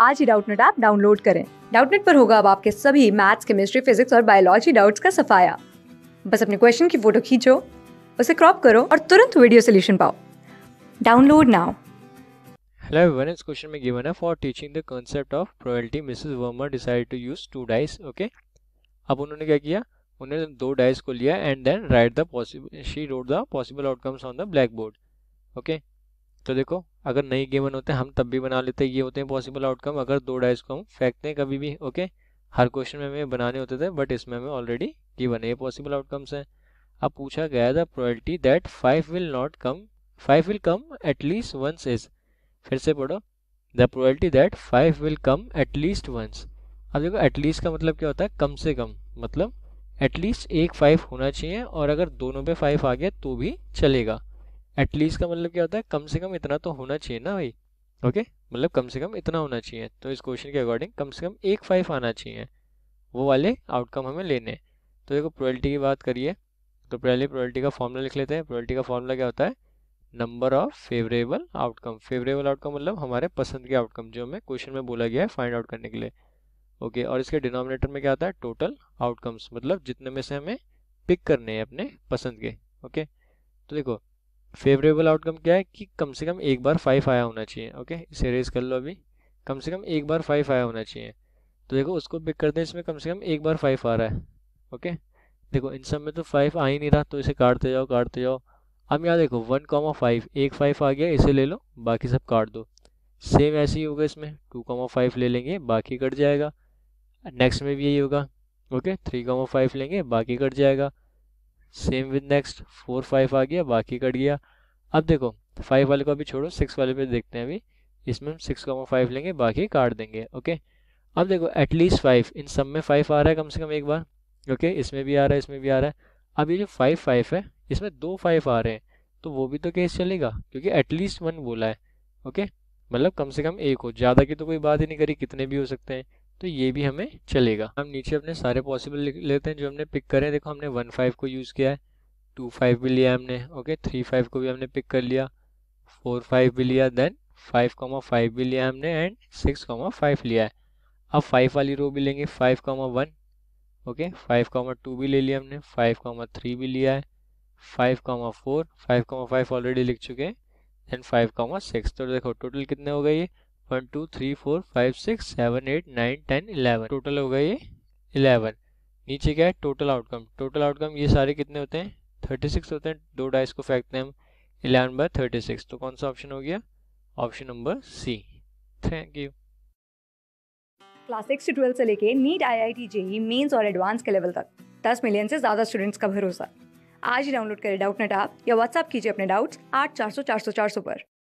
आज ही Doubtnut app download करें डाउटनेट पर होगा अब आपके सभी मैथ्स केमिस्ट्री फिजिक्स और बायोलॉजी डाउट्स का सफाया बस अपने क्वेश्चन की फोटो खींचो उसे क्रॉप करो और तुरंत वीडियो सोल्यूशन पाओ download now Hello everyone, this question is given up for teaching the concept of probability. Mrs. Verma decided to use two dice. Okay, अब उन्होंने क्या किया उन्होंने दो डाइस को लिया and then write the possible she wrote the possible outcomes on the blackboard okay तो देखो अगर नहीं गेवन होते हम तब भी बना लेते ये होते हैं पॉसिबल आउटकम अगर दो डाइस को हम फेंकते हैं कभी भी ओके हर क्वेश्चन में हमें बनाने होते थे बट इसमें हमें ऑलरेडी गिवन है ये पॉसिबल आउटकम्स हैं अब पूछा गया था probability that five will not come five will come at least once is फिर से पढ़ो the probability that five will come at least once अब देखो एटलीस्ट का मतलब क्या होता है कम से कम मतलब एटलीस्ट एक फाइव होना चाहिए और अगर दोनों पे फाइव आ गया तो भी चलेगा एटलीस्ट का मतलब क्या होता है कम से कम इतना तो होना चाहिए ना भाई ओके okay? मतलब कम से कम इतना होना चाहिए तो इस क्वेश्चन के अकॉर्डिंग कम से कम एक फाइव आना चाहिए वो वाले आउटकम हमें लेने हैं तो देखो प्रोबेबिलिटी की बात करिए तो पहले प्रोबेबिलिटी का फॉर्मूला लिख लेते हैं प्रोबेबिलिटी का फॉर्मूला क्या होता है number of favourable outcome favourable outcome मतलब हमारे पसंद के आउटकम जो हमें क्वेश्चन में बोला गया है फाइंड आउट करने के लिए ओके okay, और इसके डिनोमिनेटर में क्या आता है टोटल आउटकम्स मतलब जितने में से हमें पिक करने हैं अपने पसंद के ओके okay? तो देखो फेवरेबल आउटकम क्या है कि कम से कम एक बार फाइव आया होना चाहिए ओके इसे रेज कर लो अभी कम से कम एक बार फाइव आया होना चाहिए तो देखो उसको पिक करते हैं इसमें कम से कम एक बार फाइव आ रहा है ओके देखो इन सब में तो फाइव आ ही नहीं रहा तो इसे काटते जाओ काटते जाओ अब यहाँ देखो वन कॉमा फाइव एक फाइव आ गया इसे ले लो बाकी सब काट दो सेम ऐसे ही होगा इसमें टू कॉमा फाइव ले लेंगे बाकी कट जाएगा नेक्स्ट में भी यही होगा ओके थ्री कॉमा फाइव लेंगे बाकी कट जाएगा same with next four five आ गया बाकी कट गया अब देखो फाइव वाले को अभी छोड़ो सिक्स वाले पे देखते हैं अभी इसमें हम सिक्स का फाइव लेंगे बाकी काट देंगे ओके अब देखो एटलीस्ट फाइव इन सब में फाइव आ रहा है कम से कम एक बार ओके इसमें भी आ रहा है इसमें भी आ रहा है अब ये जो फाइव फाइव है इसमें दो फाइव आ रहे हैं तो वो भी तो केस चलेगा क्योंकि एटलीस्ट वन बोला है ओके मतलब कम से कम एक हो ज़्यादा की तो कोई बात ही नहीं करी कितने भी हो सकते हैं तो ये भी हमें चलेगा हम नीचे अपने सारे पॉसिबल लिख लेते हैं जो हमने पिक करें देखो हमने वन फाइव को यूज़ किया है टू फाइव भी लिया हमने ओके थ्री फाइव को भी हमने पिक कर लिया फोर फाइव भी लिया देन फाइव कॉमा फाइव भी लिया हमने एंड सिक्स कॉमा फाइव लिया है अब फाइव वाली रो भी लेंगे five comma one okay five comma two भी ले लिया हमने फाइव कॉमा थ्री भी लिया है five comma four five comma five already लिख चुके हैं देन फाइव कॉमा सिक्स तो देखो टोटल कितने हो गए ये one two three four five six seven eight nine ten eleven total हो गए ये इलेवन नीचे क्या है टोटल आउटकम टोटल आउटकम ये सारे कितने होते हैं थर्टी सिक्स होते हैं दो डाइस को फेंकते हैं हम इलेवन बाय थर्टी सिक्स तो कौन सा ऑप्शन हो गया option number C thank you class six से ट्वेल्थ से लेके NEET I I T JEE mains और एडवांस के लेवल तक दस मिलियन से ज़्यादा स्टूडेंट्स का भरोसा आज ही डाउनलोड करें डाउट नेट आप या व्हाट्सअप कीजिए अपने डाउट्स आठ चार सौ चार सौ चार सौ पर